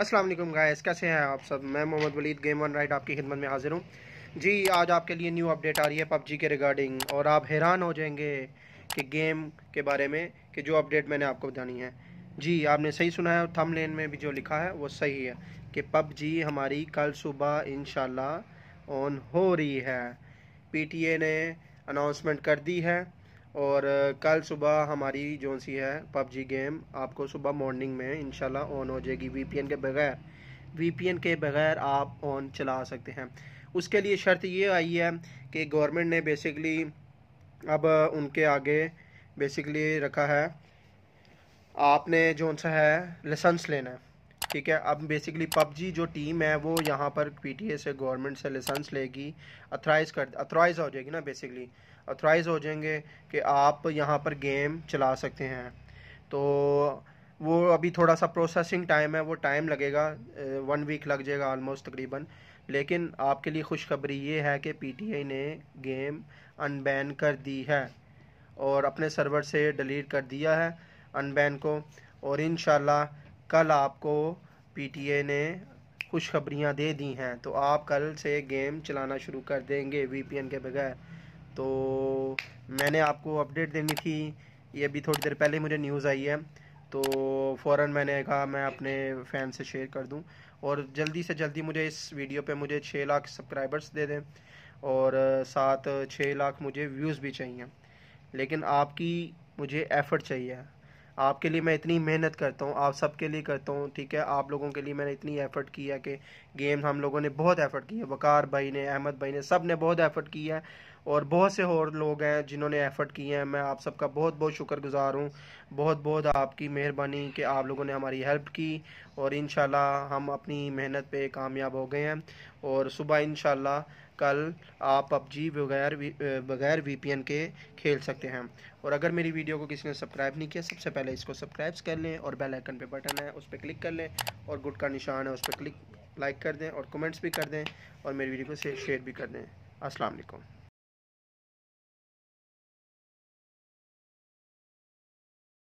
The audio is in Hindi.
अस्सलाम वालेकुम गाइस कैसे हैं आप सब मैं Mohammad Waleed game one right आपकी खिदमत में हाजिर हूँ जी आज आपके लिए न्यू अपडेट आ रही है पबजी के रिगार्डिंग और आप हैरान हो जाएंगे कि गेम के बारे में कि जो अपडेट मैंने आपको बतानी है जी आपने सही सुना है और थम लेन में भी जो लिखा है वो सही है कि पबजी हमारी कल सुबह इन ऑन हो रही है पी ने अनाउंसमेंट कर दी है और कल सुबह हमारी जो सी है पबजी गेम आपको सुबह मॉर्निंग में इनशाला ऑन हो जाएगी वी के बगैर वी के बगैर आप ऑन चला सकते हैं उसके लिए शर्त ये आई है कि गवर्नमेंट ने बेसिकली अब उनके आगे बेसिकली रखा है आपने जो सा है लाइसेंस लेना है ठीक है अब बेसिकली पबजी जो टीम है वो यहाँ पर पीटीए से गवर्नमेंट से लाइसेंस लेगी अथराइज कर अथराइज हो जाएगी ना बेसिकली अथराइज हो जाएंगे कि आप यहाँ पर गेम चला सकते हैं तो वो अभी थोड़ा सा प्रोसेसिंग टाइम है वो टाइम लगेगा वन वीक लग जाएगा ऑलमोस्ट तकरीबन लेकिन आपके लिए खुशखबरी ये है कि आई ने गेम अनबैन कर दी है और अपने सर्वर से डिलीट कर दिया है अनबैन को और इन कल आपको पीटीए ने खुशखबरियाँ दे दी हैं तो आप कल से गेम चलाना शुरू कर देंगे वीपीएन के बगैर तो मैंने आपको अपडेट देनी थी ये अभी थोड़ी देर पहले मुझे न्यूज़ आई है तो फ़ौर मैंने कहा मैं अपने फ़ैन से शेयर कर दूं और जल्दी से जल्दी मुझे इस वीडियो पे मुझे छः लाख सब्सक्राइबर्स दे दें और साथ छः लाख मुझे व्यूज़ भी चाहिए लेकिन आपकी मुझे एफ़र्ट चाहिए आपके लिए मैं इतनी मेहनत करता हूँ आप सबके लिए करता हूँ ठीक है आप लोगों के लिए मैंने इतनी एफ़र्ट की है कि गेम हम लोगों ने बहुत एफ़र्ट की है वकार भाई ने अहमद भाई ने सब ने बहुत एफ़र्ट किया है और बहुत से और लोग हैं जिन्होंने एफ़र्ट किए हैं मैं आप सबका बहुत बहुत शुक्रगुजार हूँ बहुत बहुत आपकी मेहरबानी कि आप लोगों ने हमारी हेल्प की और इन हम अपनी मेहनत पे कामयाब हो गए हैं और सुबह इन कल आप पबजी बगैर बगैर वी के खेल सकते हैं और अगर मेरी वीडियो को किसी ने सब्सक्राइब नहीं किया सबसे पहले इसको सब्सक्राइब कर लें और बेल आइकन पे बटन है उस पर क्लिक कर लें और गुड का निशान है उस पर क्लिक लाइक कर दें और कमेंट्स भी कर दें और मेरी वीडियो को शेयर भी कर दें अस्सलाम